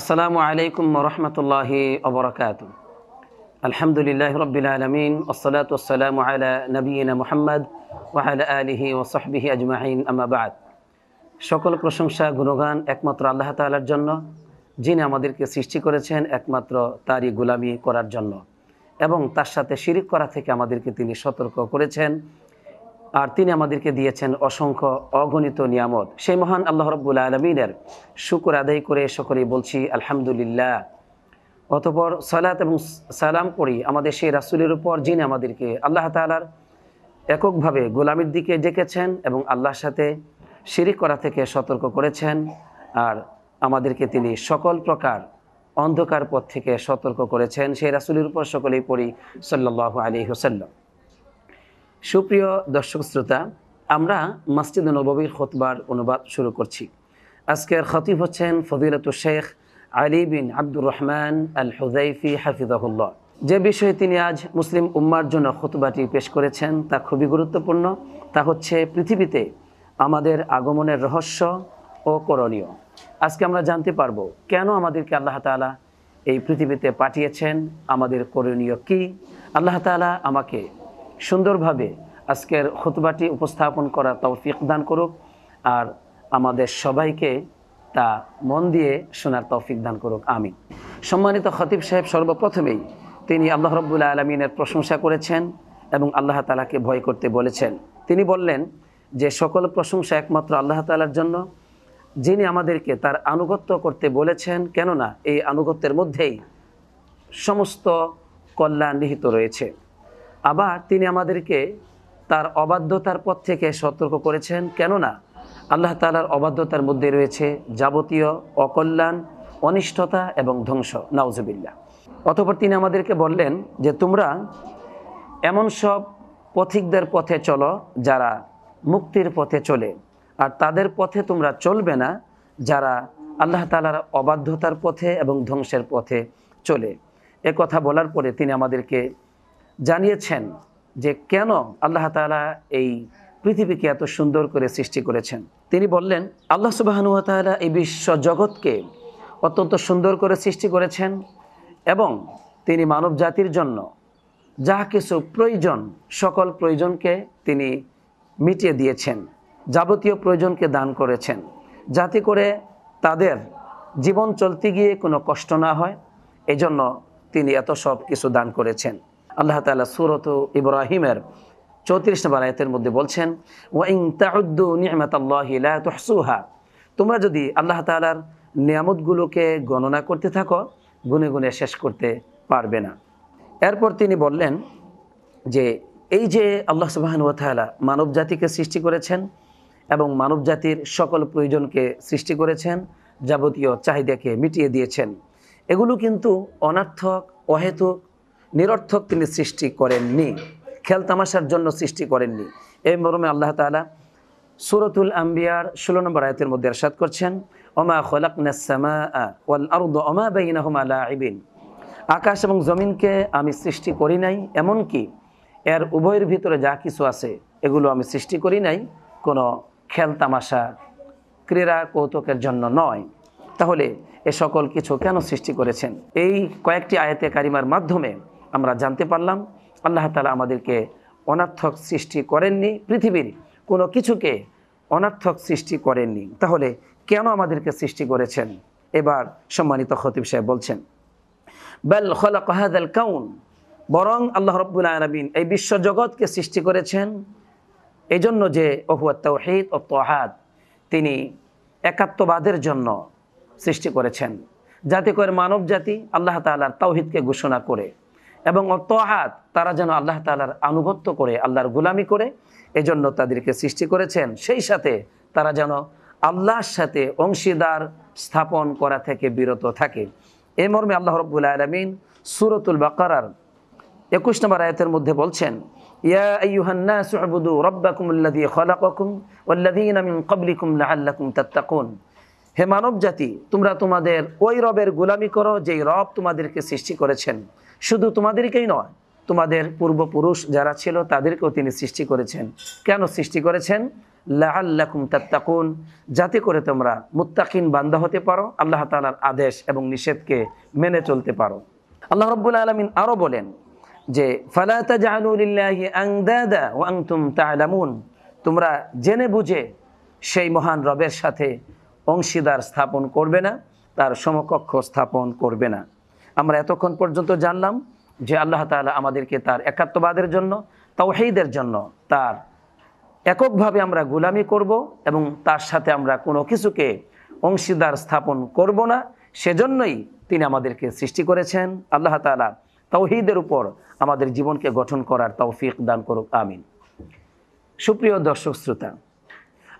আসসালামু আলাইকুম রহমতুল্লাহি অবরকাত আলহামদুলিল্লাহ রবিল আলমিন ওসলাতাম আলা নবীন মোহাম্মদ আলহি ও সাহবিহি আজমাহিন আমাবাদ সকল প্রশংসা গুণগান একমাত্র আল্লাহ তালার জন্য যিনি আমাদেরকে সৃষ্টি করেছেন একমাত্র তারই গুলামি করার জন্য এবং তার সাথে শিরিক করা থেকে আমাদেরকে তিনি সতর্ক করেছেন আর তিনি আমাদেরকে দিয়েছেন অসংখ্য অগণিত নিয়ামত সেই মহান আল্লাহ রব্বুল আলমিনের শুকুর আদায় করে সকলেই বলছি আলহামদুলিল্লাহ অতপর সালাত এবং সালাম করি আমাদের সেই রাসুলের উপর যিনি আমাদেরকে আল্লাহ তালার এককভাবে গোলামির দিকে ডেকেছেন এবং আল্লাহর সাথে শিরিক করা থেকে সতর্ক করেছেন আর আমাদেরকে তিনি সকল প্রকার অন্ধকার পথ থেকে সতর্ক করেছেন সেই রাসুলের উপর সকলেই পড়ি সাল্লাহ আলী হোসাল্লাম সুপ্রিয় দর্শক শ্রোতা আমরা মসজিদ নববীর খতবার অনুবাদ শুরু করছি আজকের খতিব হচ্ছেন ফজিলত শেখ আলী বিন আব্দুর রহমান আল হুজাইফি হাফিজাহুল্লাহ যে বিষয়ে তিনি আজ মুসলিম উম্মার জন্য খতবাটি পেশ করেছেন তা খুবই গুরুত্বপূর্ণ তা হচ্ছে পৃথিবীতে আমাদের আগমনের রহস্য ও করণীয় আজকে আমরা জানতে পারব কেন আমাদেরকে আল্লাহ তালা এই পৃথিবীতে পাঠিয়েছেন আমাদের করণীয় কি আল্লাহ তালা আমাকে সুন্দরভাবে আজকের খুতবাটি উপস্থাপন করা তৌফিক দান করুক আর আমাদের সবাইকে তা মন দিয়ে শোনার তৌফিক দান করুক আমি সম্মানিত খতিব সাহেব সর্বপ্রথমেই তিনি আল্লাহ রব্বুল্লা আলমিনের প্রশংসা করেছেন এবং আল্লাহ তালাকে ভয় করতে বলেছেন তিনি বললেন যে সকল প্রশংসা একমাত্র আল্লাহ তালার জন্য যিনি আমাদেরকে তার আনুগত্য করতে বলেছেন কেননা এই আনুগত্যের মধ্যেই সমস্ত কল্যাণ নিহিত রয়েছে আবার তিনি আমাদেরকে তার অবাধ্যতার পথ থেকে সতর্ক করেছেন কেননা আল্লাহ তালার অবাধ্যতার মধ্যে রয়েছে যাবতীয় অকল্যাণ অনিষ্টতা এবং ধ্বংস নাউজবিল্লা অতপর তিনি আমাদেরকে বললেন যে তোমরা এমন সব পথিকদের পথে চলো যারা মুক্তির পথে চলে আর তাদের পথে তোমরা চলবে না যারা আল্লাহ তালার অবাধ্যতার পথে এবং ধ্বংসের পথে চলে এ কথা বলার পরে তিনি আমাদেরকে জানিয়েছেন যে কেন আল্লাহ তালা এই পৃথিবীকে এত সুন্দর করে সৃষ্টি করেছেন তিনি বললেন আল্লাহ সুবাহানুয়াতালা এই বিশ্ব জগৎকে অত্যন্ত সুন্দর করে সৃষ্টি করেছেন এবং তিনি মানব জাতির জন্য যা কিছু প্রয়োজন সকল প্রয়োজনকে তিনি মিটিয়ে দিয়েছেন যাবতীয় প্রয়োজনকে দান করেছেন যাতে করে তাদের জীবন চলতে গিয়ে কোনো কষ্ট না হয় এজন্য তিনি এত সব কিছু দান করেছেন আল্লাহ তালা সুরত ইব্রাহিমের চৌত্রিশ নম্বর আয়তের মধ্যে বলছেন ওয়াইং তাউদ্দু নিয়ামত আল্লাহ তহসুহা তোমরা যদি আল্লাহ তালার নিয়ামতগুলোকে গণনা করতে থাকো গুনে গুনে শেষ করতে পারবে না এরপর তিনি বললেন যে এই যে আল্লাহ সুবাহানুয়ালা মানব জাতিকে সৃষ্টি করেছেন এবং মানব জাতির সকল প্রয়োজনকে সৃষ্টি করেছেন যাবতীয় চাহিদাকে মিটিয়ে দিয়েছেন এগুলো কিন্তু অনার্থক অহেতুক নিরর্থক তিনি সৃষ্টি করেননি খেল তামাশার জন্য সৃষ্টি করেননি এই মরমে আল্লাহ তালা সুরতুল আম্বিয়ার ষোলো নম্বর আয়তের মধ্যে এরশাদ করছেন ওমা খোলাকনাসমা আইবিন আকাশ এবং জমিনকে আমি সৃষ্টি করি নাই এমনকি এর উভয়ের ভিতরে যা কিছু আছে এগুলো আমি সৃষ্টি করি নাই কোনো খেল তামাশা ক্রীড়া কৌতুকের জন্য নয় তাহলে এ সকল কিছু কেন সৃষ্টি করেছেন এই কয়েকটি আয়াতে কারিমার মাধ্যমে আমরা জানতে পারলাম আল্লাহ তালা আমাদেরকে অনার্থক সৃষ্টি করেননি পৃথিবীর কোনো কিছুকে অনার্থক সৃষ্টি করেননি তাহলে কেন আমাদেরকে সৃষ্টি করেছেন এবার সম্মানিত খতিব সাহেব বলছেন বেল খলাক কহাদ কাউন বরং আল্লাহ রব্বুল আলমিন এই বিশ্ব জগৎকে সৃষ্টি করেছেন এই জন্য যে ওহুয়া তৌহিদ ও তোহাদ তিনি একাত্মবাদের জন্য সৃষ্টি করেছেন জাতি করে মানব জাতি আল্লাহ তাল্লাহার তৌহিদকে ঘোষণা করে এবং অত্যাহাত তারা যেন আল্লাহ তালার আনুগত্য করে আল্লাহর গুলামি করে এজন্য তাদেরকে সৃষ্টি করেছেন সেই সাথে তারা যেন আল্লাহর সাথে অংশীদার স্থাপন করা থেকে বিরত থাকে এ মর্মে আল্লাহ রব্বুল আলমিন সুরতুল বাকারার একুশ নম্বর আয়তের মধ্যে বলছেন হে মানব জাতি তোমরা তোমাদের ওই রবের গুলামি করো যেই রব তোমাদেরকে সৃষ্টি করেছেন শুধু তোমাদেরকেই নয় তোমাদের পূর্বপুরুষ যারা ছিল তাদেরকেও তিনি সৃষ্টি করেছেন কেন সৃষ্টি করেছেন লাহাল্লাকুম তাত্তাকুন যাতে করে তোমরা মুত্তাকিন বান্দা হতে পারো আল্লাহ তালার আদেশ এবং নিষেধকে মেনে চলতে পারো আল্লাহ রব্বুল আলমিন আরও বলেন যে তালামুন তোমরা জেনে বুঝে সেই মহান রবের সাথে অংশীদার স্থাপন করবে না তার সমকক্ষ স্থাপন করবে না আমরা এতক্ষণ পর্যন্ত জানলাম যে আল্লাহ তালা আমাদেরকে তার একাত্মবাদের জন্য তাওহেইদের জন্য তার এককভাবে আমরা গুলামি করব এবং তার সাথে আমরা কোনো কিছুকে অংশীদার স্থাপন করব না সেজন্যই তিনি আমাদেরকে সৃষ্টি করেছেন আল্লাহ তালা তাওহিদের উপর আমাদের জীবনকে গঠন করার তৌফিক দান করুক আমিন সুপ্রিয় দর্শক শ্রোতা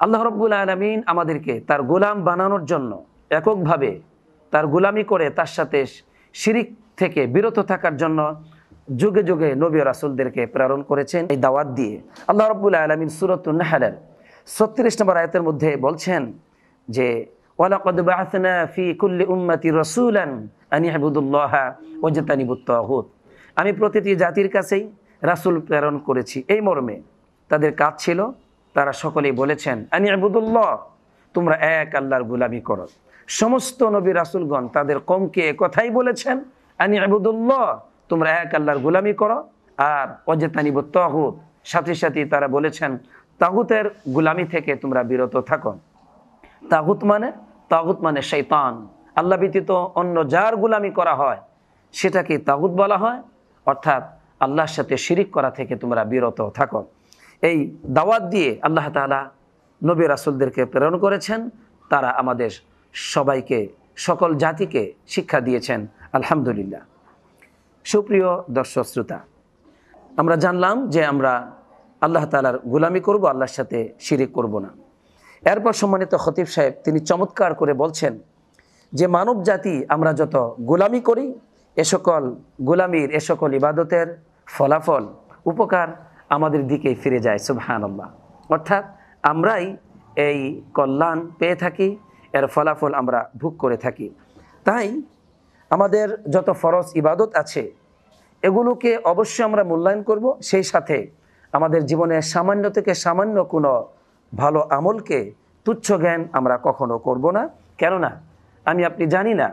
আল্লাহ রব্বুল আলমিন আমাদেরকে তার গোলাম বানানোর জন্য এককভাবে তার গোলামি করে তার সাথে শিরিক থেকে বিরত থাকার জন্য যুগে যুগে নবী রাসুলদেরকে প্রেরণ করেছেন এই দাওয়াত দিয়ে আল্লাহ রব্বুল আলমিন সুরতুল্নাহালের ছত্রিশ নম্বর আয়তের মধ্যে বলছেন যে ফি কুল্লি আনি আমি প্রতিটি জাতির কাছেই রাসুল প্রেরণ করেছি এই মর্মে তাদের কাজ ছিল তারা সকলেই বলেছেন আনি আবুদুল্লাহ তোমরা এক আল্লাহর গুলামি করো সমস্ত নবী রাসুলগণ তাদের কমকে কথাই বলেছেন আনি আবুদুল্লাহ তোমরা এক আল্লাহর গুলামি করো আর অজেতানিব তহুত সাথে সাথে তারা বলেছেন তাগুতের গুলামি থেকে তোমরা বিরত থাকো তাগুত মানে তাগুত মানে শৈতান আল্লাহ ব্যতীত অন্য যার গুলামি করা হয় সেটাকে তাগুত বলা হয় অর্থাৎ আল্লাহর সাথে শিরিক করা থেকে তোমরা বিরত থাকো এই দাওয়াত দিয়ে আল্লাহ তালা নবী রাসুলদেরকে প্রেরণ করেছেন তারা আমাদের সবাইকে সকল জাতিকে শিক্ষা দিয়েছেন আলহামদুলিল্লাহ সুপ্রিয় দর্শক শ্রোতা আমরা জানলাম যে আমরা আল্লাহ তালার গুলামি করব আল্লাহর সাথে শিরিক করব না এরপর সম্মানিত হতিফ সাহেব তিনি চমৎকার করে বলছেন যে মানব জাতি আমরা যত গোলামি করি এ সকল গোলামির এ সকল ইবাদতের ফলাফল উপকার আমাদের দিকে ফিরে যায় সুবহান অর্থাৎ আমরাই এই কল্যাণ পেয়ে থাকি এর ফলাফল আমরা ভোগ করে থাকি তাই আমাদের যত ফরজ ইবাদত আছে এগুলোকে অবশ্যই আমরা মূল্যায়ন করব সেই সাথে আমাদের জীবনে সামান্য থেকে সামান্য কোনো ভালো আমলকে তুচ্ছ জ্ঞান আমরা কখনো করব না কেননা আমি আপনি জানি না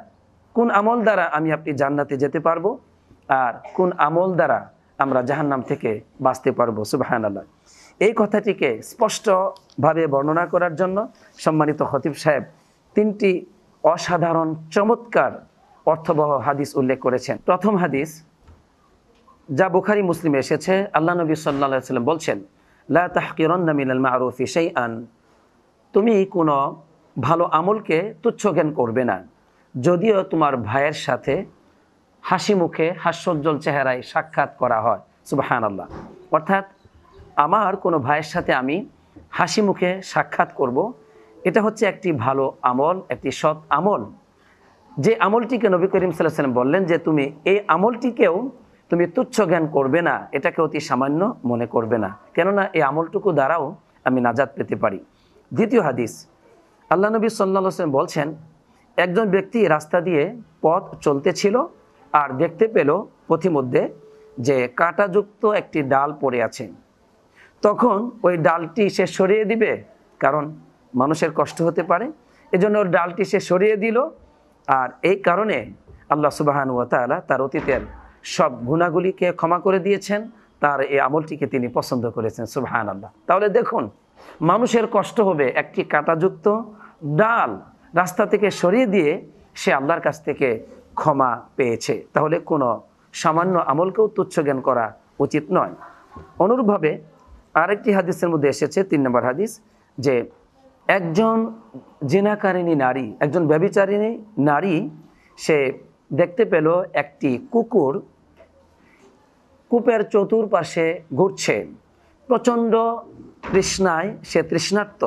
কোন আমল দ্বারা আমি আপনি জান্নাতে যেতে পারবো আর কোন আমল দ্বারা আমরা জাহান্নাম থেকে বাঁচতে পারবো সুবাহান আল্লাহ এই কথাটিকে স্পষ্টভাবে বর্ণনা করার জন্য সম্মানিত হতিফ সাহেব তিনটি অসাধারণ চমৎকার অর্থবহ হাদিস উল্লেখ করেছেন প্রথম হাদিস যা বুখারি মুসলিমে এসেছে আল্লাহ নবী সাল্লা সাল্লাম বলছেন লা তাহকিরন্না মিনাল মারুফি সেই আন তুমি কোনো ভালো আমলকে তুচ্ছ জ্ঞান করবে না যদিও তোমার ভাইয়ের সাথে হাসি মুখে হাস্যোজ্জ্বল চেহারায় সাক্ষাৎ করা হয় সুবাহান আল্লাহ অর্থাৎ আমার কোনো ভাইয়ের সাথে আমি হাসি মুখে সাক্ষাৎ করব এটা হচ্ছে একটি ভালো আমল একটি সৎ আমল যে আমলটিকে নবী করিম সাল্লাহ সাল্লাম বললেন যে তুমি এই আমলটিকেও তুমি তুচ্ছ জ্ঞান করবে না এটাকে অতি সামান্য মনে করবে না কেননা এই আমলটুকু দ্বারাও আমি নাজাদ পেতে পারি দ্বিতীয় হাদিস আল্লাহ নবী সাল্লাহ সাল্লাম বলছেন একজন ব্যক্তি রাস্তা দিয়ে পথ চলতেছিল আর দেখতে পেল পথিমধ্যে যে কাঁটাযুক্ত একটি ডাল পড়ে আছে তখন ওই ডালটি সে সরিয়ে দিবে কারণ মানুষের কষ্ট হতে পারে এজন্য ওর ডালটি সে সরিয়ে দিল আর এই কারণে আল্লাহ সুবাহানু তালা তার অতীতের সব গুণাগুলিকে ক্ষমা করে দিয়েছেন তার এই আমলটিকে তিনি পছন্দ করেছেন সুবাহান আল্লাহ তাহলে দেখুন মানুষের কষ্ট হবে একটি কাটাযুক্ত ডাল রাস্তা থেকে সরিয়ে দিয়ে সে আল্লাহর কাছ থেকে ক্ষমা পেয়েছে তাহলে কোনো সামান্য আমলকেও তুচ্ছ জ্ঞান করা উচিত নয় অনুরূপভাবে আরেকটি হাদিসের মধ্যে এসেছে তিন নম্বর হাদিস যে একজন জেনাকারিনী নারী একজন ব্যবিচারিণী নারী সে দেখতে পেল একটি কুকুর কূপের চতুর্পাশে ঘুরছে প্রচণ্ড তৃষ্ণায় সে তৃষ্ণার্ত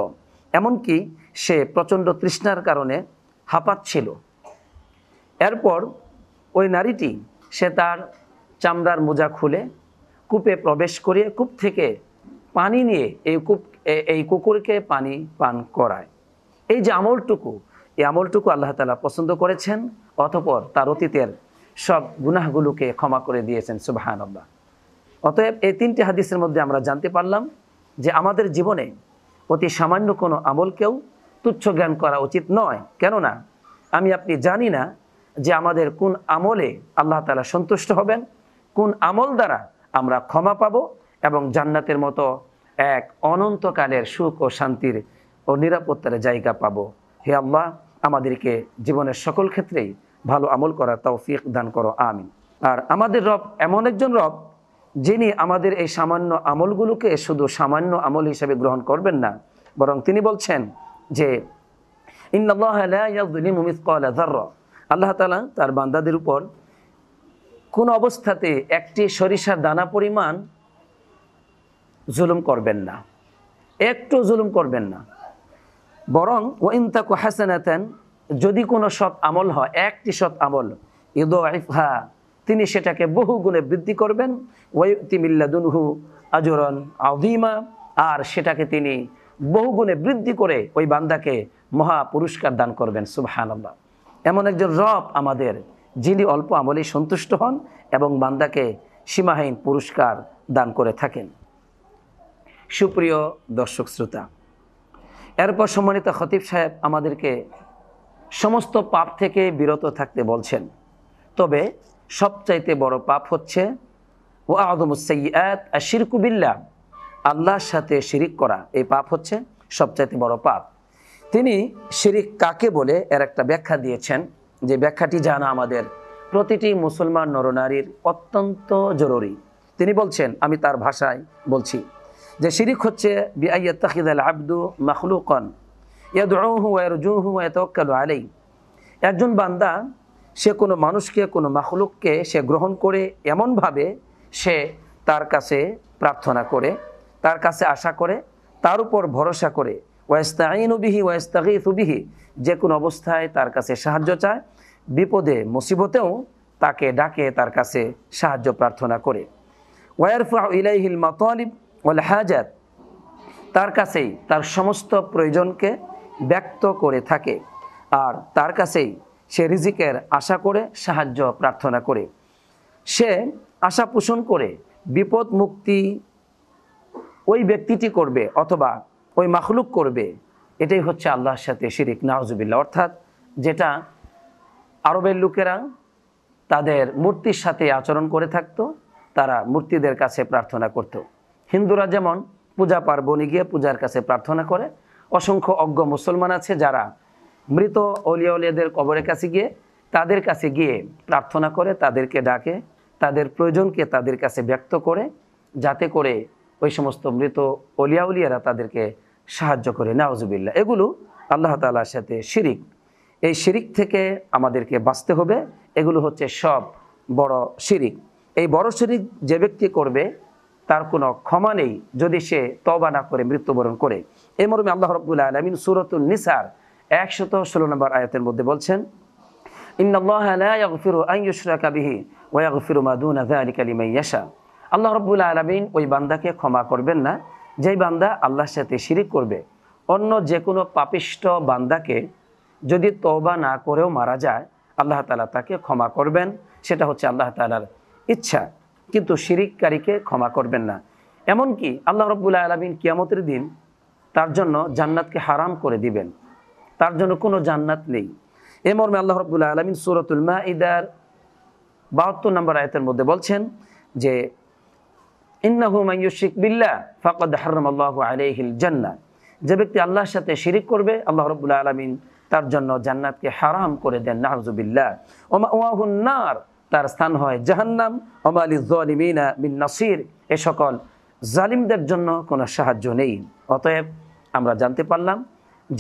এমনকি সে প্রচণ্ড তৃষ্ণার কারণে হাঁপাচ্ছিল এরপর ওই নারীটি সে তার চামড়ার মোজা খুলে কূপে প্রবেশ করিয়ে কূপ থেকে পানি নিয়ে এই কূপ এই কুকুরকে পানি পান করায় এই যে আমলটুকু এই আমলটুকু আল্লাহ তালা পছন্দ করেছেন অতপর তার অতীতের সব গুনাহগুলোকে ক্ষমা করে দিয়েছেন সুবাহান আল্লাহ অতএব এই তিনটি হাদিসের মধ্যে আমরা জানতে পারলাম যে আমাদের জীবনে অতি সামান্য কোনো আমলকেও তুচ্ছ জ্ঞান করা উচিত নয় কেননা আমি আপনি জানি না যে আমাদের কোন আমলে আল্লাহ তালা সন্তুষ্ট হবেন কোন আমল দ্বারা আমরা ক্ষমা পাব এবং জান্নাতের মতো এক অনন্তকালের সুখ ও শান্তির ও নিরাপত্তার জায়গা পাবো হে আল্লাহ আমাদেরকে জীবনের সকল ক্ষেত্রেই ভালো আমল করার তৌফিক দান করো আমিন আর আমাদের রব এমন একজন রব যিনি আমাদের এই সামান্য আমলগুলোকে শুধু সামান্য আমল হিসেবে গ্রহণ করবেন না বরং তিনি বলছেন যে আল্লাহ তালা তার বান্দাদের উপর কোন অবস্থাতে একটি সরিষার দানা পরিমাণ জুলুম করবেন না একটু জুলুম করবেন না বরং ও ওইনতাকু হাসান যদি কোনো সৎ আমল হয় একটি সৎ আমল ইদ হা তিনি সেটাকে বহু গুণে বৃদ্ধি করবেন ওয়তিমিল্লাদুনহু আজরন আউদিমা আর সেটাকে তিনি বহু গুণে বৃদ্ধি করে ওই বান্দাকে মহা পুরস্কার দান করবেন সুবাহান্লাহ এমন একজন রব আমাদের যিনি অল্প আমলেই সন্তুষ্ট হন এবং বান্দাকে সীমাহীন পুরস্কার দান করে থাকেন সুপ্রিয় দর্শক শ্রোতা এরপর সম্মানিত খতিব সাহেব আমাদেরকে সমস্ত পাপ থেকে বিরত থাকতে বলছেন তবে সবচাইতে বড় পাপ হচ্ছে ও আদমুসাইয়াত আশিরকুবিল্লা আল্লাহর সাথে শিরিক করা এই পাপ হচ্ছে সবচাইতে বড় পাপ তিনি শিরিক কাকে বলে এর একটা ব্যাখ্যা দিয়েছেন যে ব্যাখ্যাটি জানা আমাদের প্রতিটি মুসলমান নরনারীর অত্যন্ত জরুরি তিনি বলছেন আমি তার ভাষায় বলছি যে শিরিক হচ্ছে আল একজন বান্দা সে কোনো মানুষকে কোনো মাখলুককে সে গ্রহণ করে এমনভাবে সে তার কাছে প্রার্থনা করে তার কাছে আশা করে তার উপর ভরসা করে ওয়াস্তাইনুবিহি ওয়েস্তাগিফুবিহি যে কোনো অবস্থায় তার কাছে সাহায্য চায় বিপদে মুসিবতেও তাকে ডাকে তার কাছে সাহায্য প্রার্থনা করে ওয়ারফা ইলাইহিল মাতোয়ালিব ওয়াল হাজাত তার কাছেই তার সমস্ত প্রয়োজনকে ব্যক্ত করে থাকে আর তার কাছেই সে রিজিকের আশা করে সাহায্য প্রার্থনা করে সে আশা পোষণ করে বিপদ মুক্তি ওই ব্যক্তিটি করবে অথবা ওই মাখলুক করবে এটাই হচ্ছে আল্লাহর সাথে শিরিক নাহজুবিল্লা অর্থাৎ যেটা আরবের লোকেরা তাদের মূর্তির সাথে আচরণ করে থাকতো তারা মূর্তিদের কাছে প্রার্থনা করতো হিন্দুরা যেমন পূজা পার্বণে গিয়ে পূজার কাছে প্রার্থনা করে অসংখ্য অজ্ঞ মুসলমান আছে যারা মৃত অলিয়াউলিয়াদের কবরের কাছে গিয়ে তাদের কাছে গিয়ে প্রার্থনা করে তাদেরকে ডাকে তাদের প্রয়োজনকে তাদের কাছে ব্যক্ত করে যাতে করে ওই সমস্ত মৃত অলিয়াউলিয়ারা তাদেরকে সাহায্য করে নাওজুবিল্লা এগুলো আল্লাহ তালার সাথে শিরিক এই শিরিক থেকে আমাদেরকে বাঁচতে হবে এগুলো হচ্ছে সব বড় শিরিক এই বড় শিরিক যে ব্যক্তি করবে তার কোনো ক্ষমা নেই যদি সে তবা না করে মৃত্যুবরণ করে এ মরমে আল্লাহ রব্বুল আলমিন সুরতুল নিসার একশত ষোলো নম্বর আয়তের মধ্যে বলছেন আল্লাহ রব্বুল আলমিন ওই বান্দাকে ক্ষমা করবেন না যেই বান্দা আল্লাহর সাথে শিরিক করবে অন্য যে কোনো পাপিষ্ট বান্দাকে যদি তবা না করেও মারা যায় আল্লাহ তালা তাকে ক্ষমা করবেন সেটা হচ্ছে আল্লাহ তালার ইচ্ছা কিন্তু শিরিককারীকে ক্ষমা করবেন না এমনকি আল্লাহ রব্বুল আলমিন কিয়ামতের দিন তার জন্য জান্নাতকে হারাম করে দিবেন তার জন্য কোনো জান্নাত নেই এ মর্মে আল্লাহ রব্বুল আলমিন সুরতুল মা ইদার বাহাত্তর নম্বর আয়তের মধ্যে বলছেন যে ইন্নাহু মাইয়ুশিক বিল্লা ফাকদ হারম আল্লাহ আলহিল জান্নাত যে ব্যক্তি আল্লাহর সাথে শিরিক করবে আল্লাহ রব্বুল আলমিন তার জন্য জান্নাতকে হারাম করে দেন নাহজুবিল্লা ওমা ওয়াহুন্নার তার স্থান হয় জাহান্নাম অমালি জলিমিনা মিন নাসির এ সকল জালিমদের জন্য কোনো সাহায্য নেই অতএব আমরা জানতে পারলাম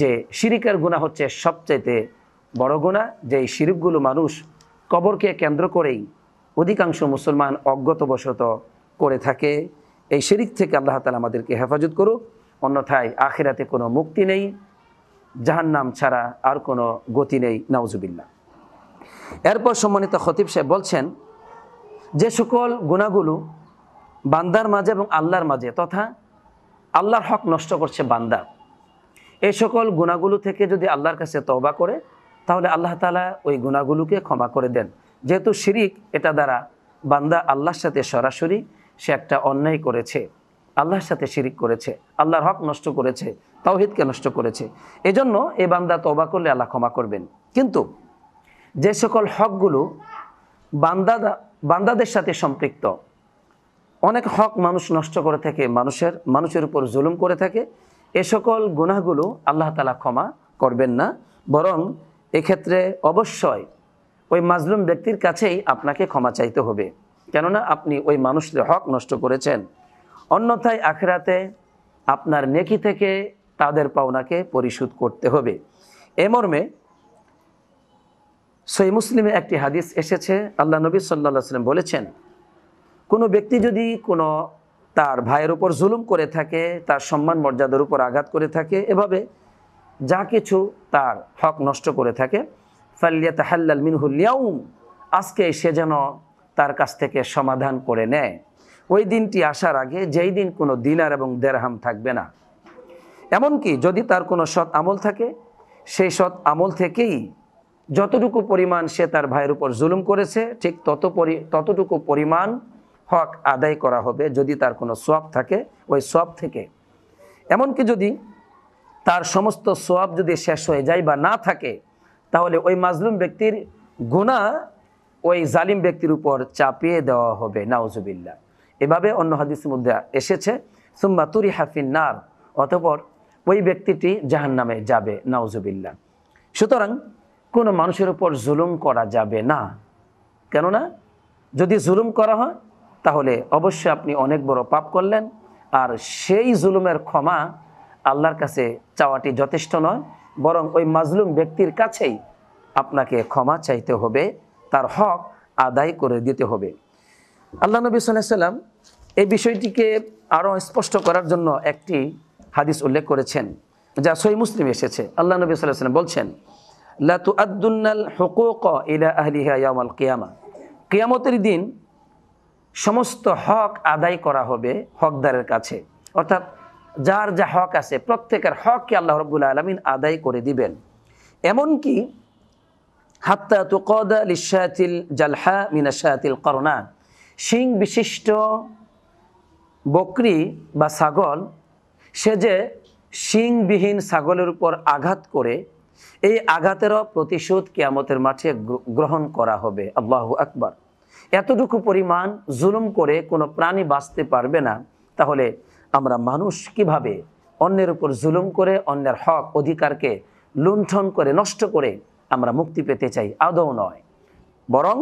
যে শিরিকের গুণা হচ্ছে সবচাইতে বড় গুণা যে শিরিকগুলো মানুষ কবরকে কেন্দ্র করেই অধিকাংশ মুসলমান অজ্ঞতবশত করে থাকে এই শিরিক থেকে আল্লাহ তালা আমাদেরকে হেফাজত করুক অন্যথায় আখেরাতে কোনো মুক্তি নেই জাহান্নাম ছাড়া আর কোনো গতি নেই নাউজুবিল্লা এরপর সম্মানিত খতিব সাহেব বলছেন যে সকল গুণাগুলো বান্দার মাঝে এবং আল্লাহর মাঝে তথা আল্লাহর হক নষ্ট করছে বান্দা এই সকল গুণাগুলো থেকে যদি আল্লাহর কাছে তবা করে তাহলে আল্লাহ তালা ওই গুণাগুলোকে ক্ষমা করে দেন যেহেতু শিরিক এটা দ্বারা বান্দা আল্লাহর সাথে সরাসরি সে একটা অন্যায় করেছে আল্লাহর সাথে শিরিক করেছে আল্লাহর হক নষ্ট করেছে তাওহিদকে নষ্ট করেছে এজন্য এই বান্দা তবা করলে আল্লাহ ক্ষমা করবেন কিন্তু যে সকল হকগুলো বান্দাদা বান্দাদের সাথে সম্পৃক্ত অনেক হক মানুষ নষ্ট করে থাকে মানুষের মানুষের উপর জুলুম করে থাকে এ সকল গুনাহগুলো আল্লাহ তালা ক্ষমা করবেন না বরং এক্ষেত্রে অবশ্যই ওই মাজলুম ব্যক্তির কাছেই আপনাকে ক্ষমা চাইতে হবে কেননা আপনি ওই মানুষের হক নষ্ট করেছেন অন্যথায় আখেরাতে আপনার নেকি থেকে তাদের পাওনাকে পরিশোধ করতে হবে এ মর্মে সই মুসলিমে একটি হাদিস এসেছে আল্লাহ নবী সাল্লা সাল্লাম বলেছেন কোনো ব্যক্তি যদি কোনো তার ভাইয়ের উপর জুলুম করে থাকে তার সম্মান মর্যাদার উপর আঘাত করে থাকে এভাবে যা কিছু তার হক নষ্ট করে থাকে ফাল্লিয়া তাহাল্লাল মিনহুল্লিয়াউম আজকে সে যেন তার কাছ থেকে সমাধান করে নেয় ওই দিনটি আসার আগে যেই দিন কোনো দিনার এবং দেড়হাম থাকবে না এমনকি যদি তার কোনো সৎ আমল থাকে সেই সৎ আমল থেকেই যতটুকু পরিমাণ সে তার ভাইয়ের উপর জুলুম করেছে ঠিক তত ততটুকু পরিমাণ হক আদায় করা হবে যদি তার কোনো সব থাকে ওই সব থেকে এমনকি যদি তার সমস্ত সব যদি শেষ হয়ে যায় বা না থাকে তাহলে ওই মাজলুম ব্যক্তির গুণা ওই জালিম ব্যক্তির উপর চাপিয়ে দেওয়া হবে নাউজুবিল্লা এভাবে অন্য হাদিস মধ্যে এসেছে সুম্মা তুরি হাফিন নার অতপর ওই ব্যক্তিটি জাহান নামে যাবে নাউজুবিল্লা সুতরাং কোনো মানুষের উপর জুলুম করা যাবে না কেননা যদি জুলুম করা হয় তাহলে অবশ্যই আপনি অনেক বড় পাপ করলেন আর সেই জুলুমের ক্ষমা আল্লাহর কাছে চাওয়াটি যথেষ্ট নয় বরং ওই মাজলুম ব্যক্তির কাছেই আপনাকে ক্ষমা চাইতে হবে তার হক আদায় করে দিতে হবে আল্লাহ নবী সাল্লাম এই বিষয়টিকে আরও স্পষ্ট করার জন্য একটি হাদিস উল্লেখ করেছেন যা সই মুসলিম এসেছে আল্লাহ নবী সাল্লাহ সাল্লাম বলছেন লাতু আদুন্নাল হকুক ইলা আহলিহা ইয়ামাল কিয়ামা কিয়ামতের দিন সমস্ত হক আদায় করা হবে হকদারের কাছে অর্থাৎ যার যা হক আছে প্রত্যেকের হককে আল্লাহ রব্বুল আলমিন আদায় করে দিবেন এমনকি হাত্তা কদ লিসাতিল জালহা মিনাসাতিল করোনা শিং বিশিষ্ট বকরি বা ছাগল সে যে শিংবিহীন ছাগলের উপর আঘাত করে এই আঘাতেরও প্রতিশোধ কিয়ামতের মাঠে গ্রহণ করা হবে আল্লাহ আকবার এতটুকু পরিমাণ জুলুম করে কোনো প্রাণী বাঁচতে পারবে না তাহলে আমরা মানুষ কিভাবে অন্যের উপর জুলুম করে অন্যের হক অধিকারকে লুণ্ঠন করে নষ্ট করে আমরা মুক্তি পেতে চাই আদৌ নয় বরং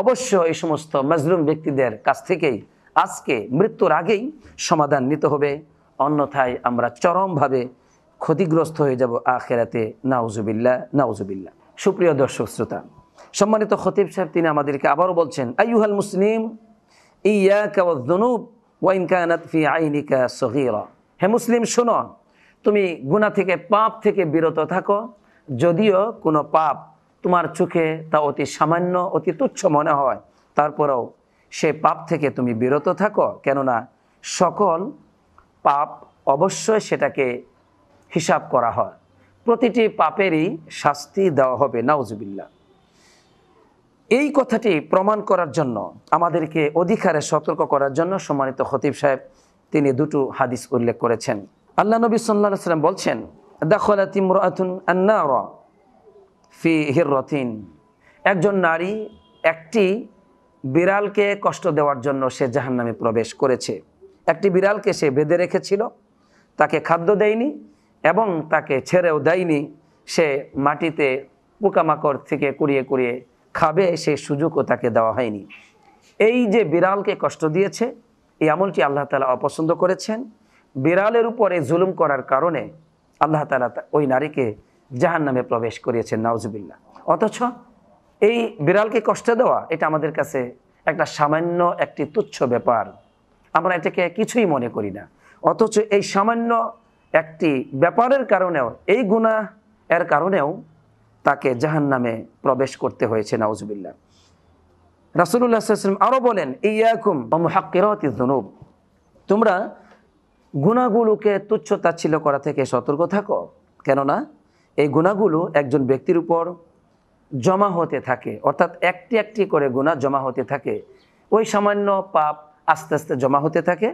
অবশ্য এই সমস্ত মজলুম ব্যক্তিদের কাছ থেকেই আজকে মৃত্যুর আগেই সমাধান নিতে হবে অন্যথায় আমরা চরমভাবে ক্ষতিগ্রস্ত হয়ে যাব আখেরাতে নাউজুবিল্লা নাউজুবিল্লা সুপ্রিয় দর্শক শ্রোতা সম্মানিত খতিব সাহেব তিনি আমাদেরকে আবারও বলছেন আইহাল মুসলিম ইয়া ওয়াইন ফি আইনিকা হে মুসলিম শোনো তুমি গুণা থেকে পাপ থেকে বিরত থাকো যদিও কোনো পাপ তোমার চোখে তা অতি সামান্য অতি তুচ্ছ মনে হয় তারপরেও সে পাপ থেকে তুমি বিরত থাকো কেননা সকল পাপ অবশ্যই সেটাকে হিসাব করা হয় প্রতিটি পাপেরই শাস্তি দেওয়া হবে নাউজবিল্লা এই কথাটি প্রমাণ করার জন্য আমাদেরকে অধিকারে সতর্ক করার জন্য সম্মানিত খতিব সাহেব তিনি দুটো হাদিস উল্লেখ করেছেন আল্লাহ নবী সাল্লা সাল্লাম বলছেন ফি হিররতিন একজন নারী একটি বিড়ালকে কষ্ট দেওয়ার জন্য সে জাহান্নামে প্রবেশ করেছে একটি বিড়ালকে সে বেঁধে রেখেছিল তাকে খাদ্য দেয়নি এবং তাকে ছেড়েও দেয়নি সে মাটিতে পোকামাকড় থেকে কুড়িয়ে কুড়িয়ে খাবে সে সুযোগও তাকে দেওয়া হয়নি এই যে বিড়ালকে কষ্ট দিয়েছে এই আমলটি আল্লাহ তালা অপছন্দ করেছেন বিড়ালের উপরে জুলুম করার কারণে আল্লাহ তালা ওই নারীকে জাহান নামে প্রবেশ করিয়েছেন নাউজবিল্লা অথচ এই বিড়ালকে কষ্ট দেওয়া এটা আমাদের কাছে একটা সামান্য একটি তুচ্ছ ব্যাপার আমরা এটাকে কিছুই মনে করি না অথচ এই সামান্য একটি ব্যাপারের কারণেও এই গুণা এর কারণেও তাকে জাহান নামে প্রবেশ করতে হয়েছে নাউজবিল্লা রাসুল্লাহাম আরও বলেন ইয়াকুম হাক্কিরতি তোমরা গুণাগুলোকে তুচ্ছ তাচ্ছিল্য করা থেকে সতর্ক থাকো কেননা এই গুণাগুলো একজন ব্যক্তির উপর জমা হতে থাকে অর্থাৎ একটি একটি করে গুণা জমা হতে থাকে ওই সামান্য পাপ আস্তে আস্তে জমা হতে থাকে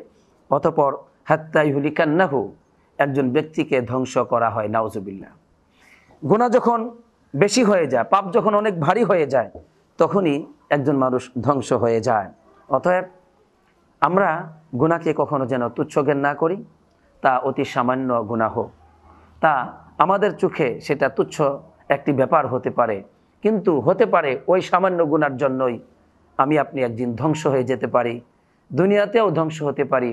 অতপর হাত্তাইহুলি কান্নাহু একজন ব্যক্তিকে ধ্বংস করা হয় নাউজুবিল্লা গুণা যখন বেশি হয়ে যায় পাপ যখন অনেক ভারী হয়ে যায় তখনই একজন মানুষ ধ্বংস হয়ে যায় অতএব আমরা গুণাকে কখনো যেন তুচ্ছ জ্ঞান না করি তা অতি সামান্য গুণা হোক তা আমাদের চোখে সেটা তুচ্ছ একটি ব্যাপার হতে পারে কিন্তু হতে পারে ওই সামান্য গুণার জন্যই আমি আপনি একদিন ধ্বংস হয়ে যেতে পারি দুনিয়াতেও ধ্বংস হতে পারি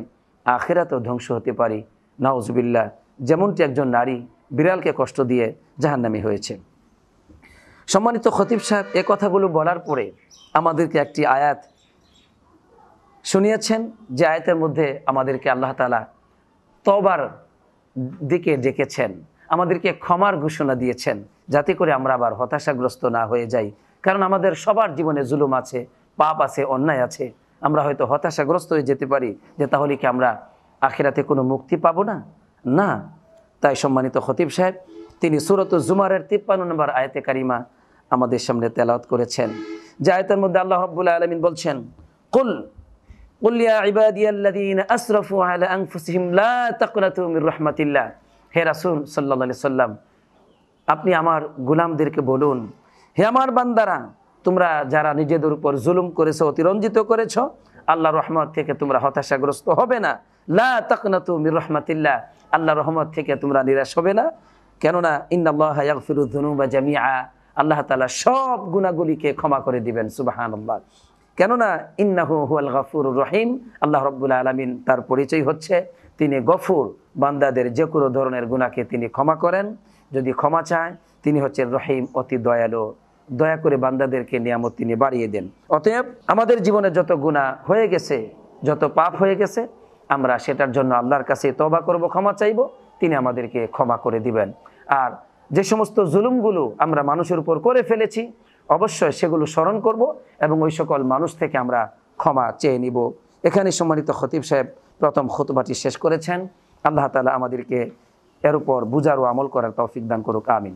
আখেরাতেও ধ্বংস হতে পারি নাওজবিল্লা যেমনটি একজন নারী বিড়ালকে কষ্ট দিয়ে জাহান্নামি হয়েছে সম্মানিত খতিব সাহেব এ কথাগুলো বলার পরে আমাদেরকে একটি আয়াত শুনিয়েছেন যে আয়াতের মধ্যে আমাদেরকে আল্লাহ তালা তবার দিকে ডেকেছেন আমাদেরকে ক্ষমার ঘোষণা দিয়েছেন যাতে করে আমরা আবার হতাশাগ্রস্ত না হয়ে যাই কারণ আমাদের সবার জীবনে জুলুম আছে পাপ আছে অন্যায় আছে আমরা হয়তো হতাশাগ্রস্ত হয়ে যেতে পারি যে তাহলে কি আমরা আখেরাতে কোনো মুক্তি পাবো না না তাই সম্মানিত খতিব সাহেব তিনি সুরত জুমারের তিপ্পান্ন নম্বর আয়তে কারিমা আমাদের সামনে তেলাওত করেছেন যে আয়তের মধ্যে আল্লাহ রব্বুল আলমিন বলছেন কুল قل يا عبادي الذين أسرفوا على أنفسهم لا تقنطوا من رحمة الله হে রাসুল সাল্লাহ আলি সাল্লাম আপনি আমার গুলামদেরকে বলুন হে আমার বান্দারা তোমরা যারা নিজেদের উপর জুলুম করেছো অতিরঞ্জিত করেছো আল্লাহ রহমত থেকে তোমরা হতাশাগ্রস্ত হবে না লা আল্লাহ রহমত থেকে তোমরা নিরাশ হবে না কেননা ইন্দাল্লাহ জামিয়া আল্লাহ তালা সব গুণাগুলিকে ক্ষমা করে দিবেন সুবাহান আল্লাহ কেননা ইন্নাহু হুয়াল গফুর রহিম আল্লাহ রব্বুল আলমিন তার পরিচয় হচ্ছে তিনি গফুর বান্দাদের যে কোনো ধরনের গুণাকে তিনি ক্ষমা করেন যদি ক্ষমা চায় তিনি হচ্ছেন রহিম অতি দয়ালু দয়া করে বান্দাদেরকে নিয়ামত তিনি বাড়িয়ে দেন অতএব আমাদের জীবনে যত গুণা হয়ে গেছে যত পাপ হয়ে গেছে আমরা সেটার জন্য আল্লাহর কাছে তবা করব ক্ষমা চাইব তিনি আমাদেরকে ক্ষমা করে দিবেন আর যে সমস্ত জুলুমগুলো আমরা মানুষের উপর করে ফেলেছি অবশ্যই সেগুলো স্মরণ করব এবং ওই সকল মানুষ থেকে আমরা ক্ষমা চেয়ে নিব এখানে সম্মানিত খতিব সাহেব প্রথম খতবাটি শেষ করেছেন আল্লাহ তালা আমাদেরকে এর উপর বুজার ও আমল করার তৌফিক দান করুক আমিন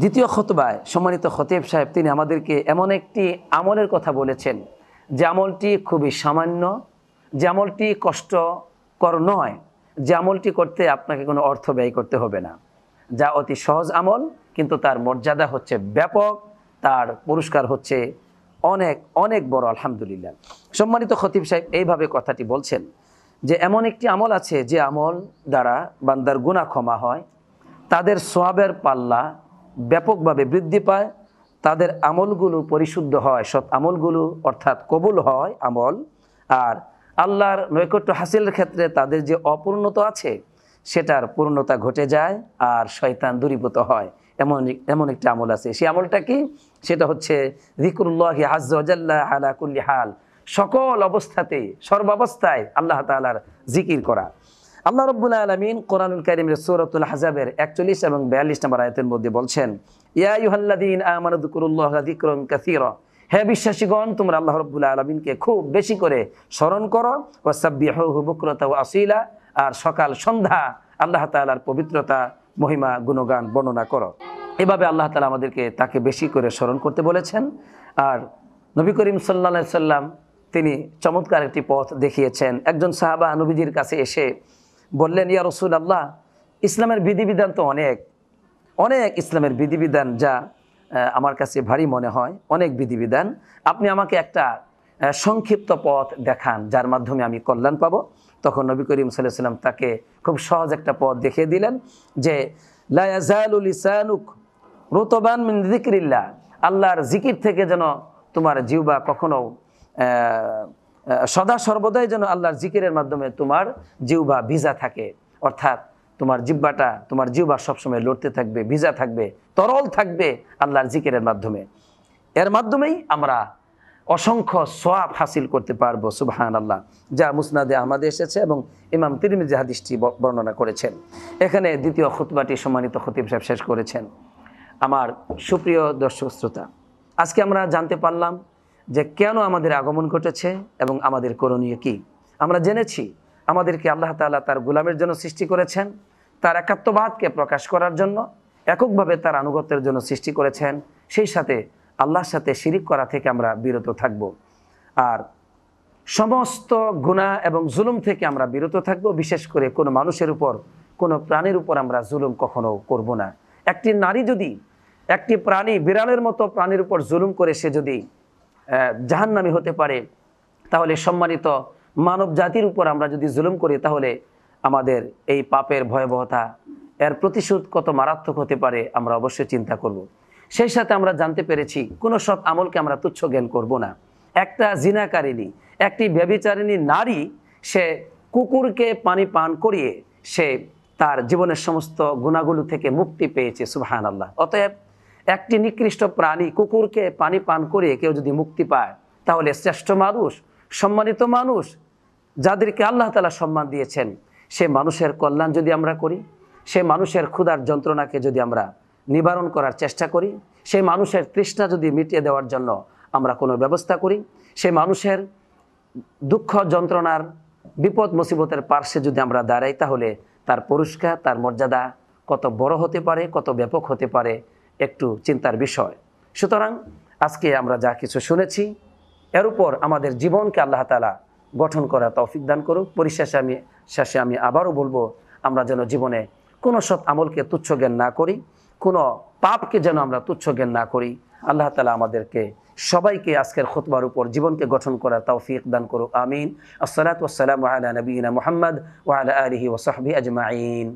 দ্বিতীয় খতবায় সম্মানিত খতিব সাহেব তিনি আমাদেরকে এমন একটি আমলের কথা বলেছেন যে আমলটি খুবই সামান্য যে আমলটি কষ্টকর নয় যে আমলটি করতে আপনাকে কোনো অর্থ ব্যয় করতে হবে না যা অতি সহজ আমল কিন্তু তার মর্যাদা হচ্ছে ব্যাপক তার পুরস্কার হচ্ছে অনেক অনেক বড় আলহামদুলিল্লাহ সম্মানিত খতিব সাহেব এইভাবে কথাটি বলছেন যে এমন একটি আমল আছে যে আমল দ্বারা বান্দার গুণা ক্ষমা হয় তাদের সোয়াবের পাল্লা ব্যাপকভাবে বৃদ্ধি পায় তাদের আমলগুলো পরিশুদ্ধ হয় সৎ আমলগুলো অর্থাৎ কবুল হয় আমল আর আল্লাহর নৈকট্য হাসিলের ক্ষেত্রে তাদের যে অপূর্ণত আছে সেটার পূর্ণতা ঘটে যায় আর শয়তান দূরীভূত হয় এমন এমন একটি আমল আছে সেই আমলটা কি সেটা হচ্ছে রিকুল্লাহ আজ্লাহ আলাকুল্লি হাল সকল অবস্থাতেই সর্বাবস্থায় আল্লাহ তালার জিকির করা আল্লাহ রব্বুল আলমিন কোরআনুল করিমের সৌরতুল হাজাবের একচল্লিশ এবং বিয়াল্লিশ নম্বর আয়তের মধ্যে বলছেন ইয়া ইউহাল্লাদিন আমার জিকরং কাসিরা হে বিশ্বাসীগণ তোমরা আল্লাহ রব্বুল আলমিনকে খুব বেশি করে স্মরণ করো ও সাব্বিহু বকরতা ও আসিলা আর সকাল সন্ধ্যা আল্লাহ তালার পবিত্রতা মহিমা গুণগান বর্ণনা করো এভাবে আল্লাহ তালা আমাদেরকে তাকে বেশি করে স্মরণ করতে বলেছেন আর নবী করিম সাল্লা সাল্লাম তিনি চমৎকার একটি পথ দেখিয়েছেন একজন সাহাবা নবীজির কাছে এসে বললেন ইয়া রসুল আল্লাহ ইসলামের বিধিবিধান তো অনেক অনেক ইসলামের বিধিবিধান যা আমার কাছে ভারী মনে হয় অনেক বিধিবিধান আপনি আমাকে একটা সংক্ষিপ্ত পথ দেখান যার মাধ্যমে আমি কল্যাণ পাব তখন নবী করিম সাল্লাহ সাল্লাম তাকে খুব সহজ একটা পথ দেখিয়ে দিলেন যে লায়াজালুল ইসানুক রোতবান মিন জিক্রিল্লা আল্লাহর জিকির থেকে যেন তোমার জিউবা কখনো সদা সর্বদাই যেন আল্লাহর জিকিরের মাধ্যমে তোমার জিউবা ভিজা থাকে অর্থাৎ তোমার জিব্বাটা তোমার জিহ্বা সবসময় লড়তে থাকবে ভিজা থাকবে তরল থাকবে আল্লাহর জিকিরের মাধ্যমে এর মাধ্যমেই আমরা অসংখ্য সোয়াব হাসিল করতে পারবো সুবাহান আল্লাহ যা মুসনাদে আহমাদে এসেছে এবং ইমাম তিরমিজি হাদিসটি বর্ণনা করেছেন এখানে দ্বিতীয় খুতবাটি সম্মানিত খতিব সাহেব শেষ করেছেন আমার সুপ্রিয় দর্শক শ্রোতা আজকে আমরা জানতে পারলাম যে কেন আমাদের আগমন ঘটেছে এবং আমাদের করণীয় কি আমরা জেনেছি আমাদেরকে আল্লাহ তালা তার গুলামের জন্য সৃষ্টি করেছেন তার একাত্মবাদকে প্রকাশ করার জন্য এককভাবে তার আনুগত্যের জন্য সৃষ্টি করেছেন সেই সাথে আল্লাহর সাথে শিরিক করা থেকে আমরা বিরত থাকব আর সমস্ত গুণা এবং জুলুম থেকে আমরা বিরত থাকব বিশেষ করে কোনো মানুষের উপর কোনো প্রাণীর উপর আমরা জুলুম কখনো করব না একটি নারী যদি একটি প্রাণী বিড়ালের মতো প্রাণীর উপর জুলুম করে সে যদি জাহান্নামি হতে পারে তাহলে সম্মানিত মানব জাতির উপর আমরা যদি জুলুম করি তাহলে আমাদের এই পাপের ভয়াবহতা এর প্রতিশোধ কত মারাত্মক হতে পারে আমরা অবশ্যই চিন্তা করব। সেই সাথে আমরা জানতে পেরেছি কোনো সব আমলকে আমরা তুচ্ছ জ্ঞান করব না একটা জিনাকারিনী একটি ব্যবিচারিণী নারী সে কুকুরকে পানি পান করিয়ে সে তার জীবনের সমস্ত গুণাগুলো থেকে মুক্তি পেয়েছে সুবাহান আল্লাহ অতএব একটি নিকৃষ্ট প্রাণী কুকুরকে পানি পান করিয়ে কেউ যদি মুক্তি পায় তাহলে শ্রেষ্ঠ মানুষ সম্মানিত মানুষ যাদেরকে আল্লাহ তালা সম্মান দিয়েছেন সে মানুষের কল্যাণ যদি আমরা করি সে মানুষের ক্ষুধার যন্ত্রণাকে যদি আমরা নিবারণ করার চেষ্টা করি সেই মানুষের তৃষ্ণা যদি মিটিয়ে দেওয়ার জন্য আমরা কোনো ব্যবস্থা করি সে মানুষের দুঃখ যন্ত্রণার বিপদ মুসিবতের পার্শ্বে যদি আমরা দাঁড়াই তাহলে তার পুরস্কার তার মর্যাদা কত বড় হতে পারে কত ব্যাপক হতে পারে একটু চিন্তার বিষয় সুতরাং আজকে আমরা যা কিছু শুনেছি এর উপর আমাদের জীবনকে আল্লাহ তালা গঠন করা তৌফিক দান করুক পরিশেষে আমি শেষে আমি আবারও বলবো আমরা যেন জীবনে কোনো সৎ আমলকে তুচ্ছ জ্ঞান না করি কোনো পাপকে যেন আমরা তুচ্ছ জ্ঞান না করি আল্লাহ তালা আমাদেরকে সবাইকে আজকের খোতবার উপর জীবনকে গঠন করার তৌফিক দান করুক আমিন আসসালাত ওসালাম আলা নবীনা মোহাম্মদ ওয়ালা আলহি ওসহাবি আজমাইন